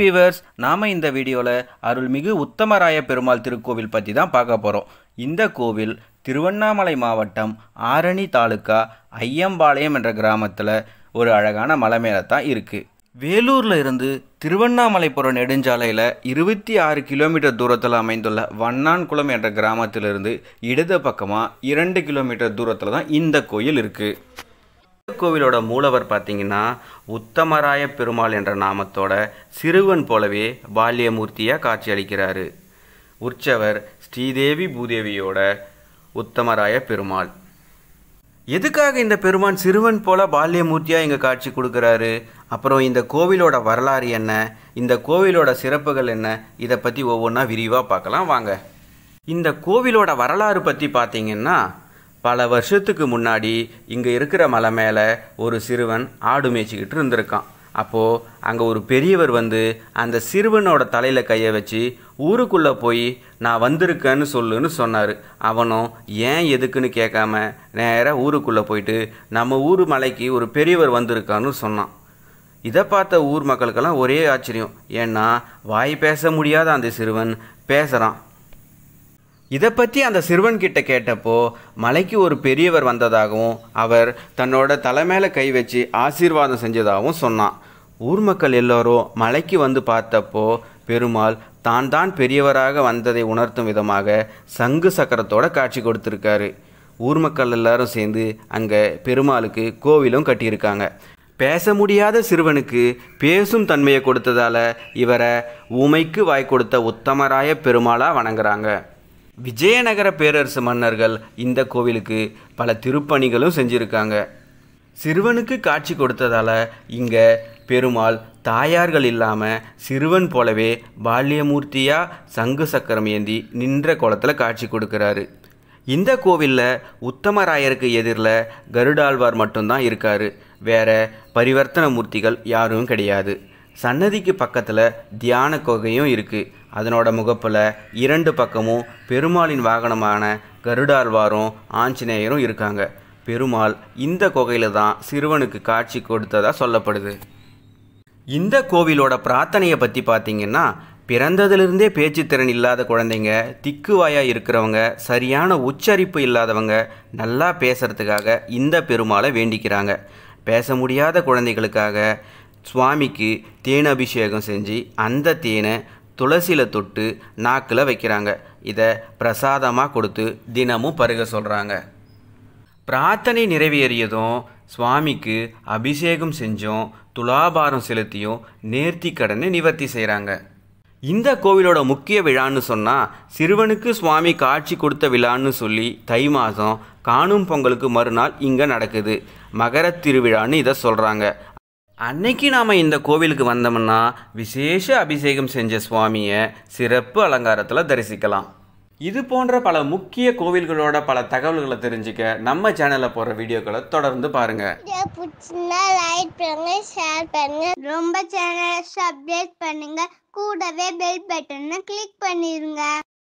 viewers நாம் இந்த வீடியோவில் அருள்மிகு உத்தமராய பெருமாள் திருக்கோவில் பற்றி தான் பார்க்க போகிறோம் இந்த கோவில் திருவண்ணாமலை மாவட்டம் ஆரணி தாலுக்கா ஐயம்பாளையம் என்ற கிராமத்தில் ஒரு அழகான மலை மேலே தான் இருக்குது வேலூரில் இருந்து திருவண்ணாமலை நெடுஞ்சாலையில் இருபத்தி ஆறு கிலோமீட்டர் தூரத்தில் அமைந்துள்ள வண்ணான்குளம் என்ற கிராமத்திலிருந்து இடது பக்கமாக இரண்டு கிலோமீட்டர் தூரத்தில் தான் இந்த கோயில் இருக்குது கோவிலோட மூலவர் பார்த்தீங்கன்னா உத்தமராய பெருமாள் என்ற நாமத்தோட சிறுவன் போலவே பால்யமூர்த்தியாக காட்சியளிக்கிறாரு உற்சவர் ஸ்ரீதேவி பூதேவியோட உத்தமராய பெருமாள் எதுக்காக இந்த பெருமான் சிறுவன் போல பால்யமூர்த்தியாக இங்கே காட்சி கொடுக்குறாரு அப்புறம் இந்த கோவிலோட வரலாறு என்ன இந்த கோவிலோட சிறப்புகள் என்ன இதை பற்றி ஒவ்வொன்றா விரிவாக பார்க்கலாம் வாங்க இந்த கோவிலோட வரலாறு பற்றி பார்த்தீங்கன்னா பல வருஷத்துக்கு முன்னாடி இங்கே இருக்கிற மலை மேலே ஒரு சிறுவன் ஆடு மேய்ச்சிக்கிட்டு இருந்திருக்கான் அப்போது அங்கே ஒரு பெரியவர் வந்து அந்த சிறுவனோட தலையில் கையை வச்சு ஊருக்குள்ளே போய் நான் வந்திருக்கேன்னு சொல்லுன்னு சொன்னார் அவனும் ஏன் எதுக்குன்னு கேட்காம நேராக ஊருக்குள்ளே போயிட்டு நம்ம ஊர் மலைக்கு ஒரு பெரியவர் வந்திருக்கான்னு சொன்னான் இதை பார்த்த ஊர் மக்களுக்கெல்லாம் ஒரே ஆச்சரியம் ஏன்னா வாய் பேச முடியாத அந்த சிறுவன் பேசுகிறான் இதை பற்றி அந்த சிறுவன் கிட்ட கேட்டப்போ மலைக்கு ஒரு பெரியவர் வந்ததாகவும் அவர் தன்னோட தலை மேலே கை வச்சு ஆசீர்வாதம் செஞ்சதாகவும் சொன்னான் ஊர் மக்கள் எல்லோரும் மலைக்கு வந்து பார்த்தப்போ பெருமாள் தான் தான் பெரியவராக வந்ததை உணர்த்தும் விதமாக சங்கு சக்கரத்தோட காட்சி கொடுத்துருக்காரு ஊர் மக்கள் எல்லாரும் சேர்ந்து அங்கே பெருமாளுக்கு கோவிலும் கட்டியிருக்காங்க பேச முடியாத சிறுவனுக்கு பேசும் தன்மையை கொடுத்ததால் இவரை உமைக்கு வாய் கொடுத்த உத்தமராய பெருமாளாக வணங்குறாங்க விஜயநகர பேரரசு மன்னர்கள் இந்த கோவிலுக்கு பல திருப்பணிகளும் செஞ்சுருக்காங்க சிறுவனுக்கு காட்சி கொடுத்ததால் இங்கே பெருமாள் தாயார்கள் இல்லாமல் சிறுவன் போலவே பால்யமூர்த்தியாக சங்கு சக்கரம் ஏந்தி நின்ற குளத்தில் காட்சி கொடுக்குறாரு இந்த கோவிலில் உத்தமராயருக்கு எதிரில் கருடாழ்வார் மட்டும்தான் இருக்கார் வேற பரிவர்த்தன மூர்த்திகள் யாரும் கிடையாது சன்னதிக்கு பக்கத்தில் தியான குகையும் இருக்குது அதனோட முகப்பில் இரண்டு பக்கமும் பெருமாளின் வாகனமான கருடாழ்வாரும் ஆஞ்சநேயரும் இருக்காங்க பெருமாள் இந்த குகையில் தான் சிறுவனுக்கு காட்சி கொடுத்ததாக சொல்லப்படுது இந்த கோவிலோட பிரார்த்தனையை பற்றி பார்த்தீங்கன்னா பிறந்ததிலிருந்தே பேச்சுத்திறன் இல்லாத குழந்தைங்க திக்குவாயாக இருக்கிறவங்க சரியான உச்சரிப்பு இல்லாதவங்க நல்லா பேசுகிறதுக்காக இந்த பெருமாளை வேண்டிக்கிறாங்க பேச முடியாத குழந்தைகளுக்காக சுவாமிக்கு தேன் அபிஷேகம் செஞ்சு அந்த தேனை துளசியில் தொட்டு நாக்கில் வைக்கிறாங்க இதை பிரசாதமாக கொடுத்து தினமும் பருக சொல்கிறாங்க பிரார்த்தனை நிறைவேறியதும் சுவாமிக்கு அபிஷேகம் செஞ்சும் துலாபாரம் செலுத்தியும் நேர்த்தி கடனை நிவர்த்தி செய்கிறாங்க இந்த கோவிலோட முக்கிய விழான்னு சொன்னால் சிறுவனுக்கு சுவாமி காட்சி கொடுத்த விழான்னு சொல்லி தை மாதம் காணும் பொங்கலுக்கு மறுநாள் இங்கே நடக்குது மகர திருவிழான்னு இதை சொல்கிறாங்க அன்னைக்கு நாம் இந்த கோவிலுக்கு வந்தோம்னா விசேஷ அபிஷேகம் செஞ்ச சுவாமியை சிறப்பு அலங்காரத்தில் தரிசிக்கலாம் இது போன்ற பல முக்கிய கோவில்களோட பல தகவல்களை தெரிஞ்சுக்க நம்ம சேனலில் போற வீடியோக்களை தொடர்ந்து பாருங்கள் லைக் பண்ணுங்க ரொம்ப சேனலை சப்ஸ்கிரைப் பண்ணுங்க கூடவே பெல் பட்டனை கிளிக் பண்ணிடுங்க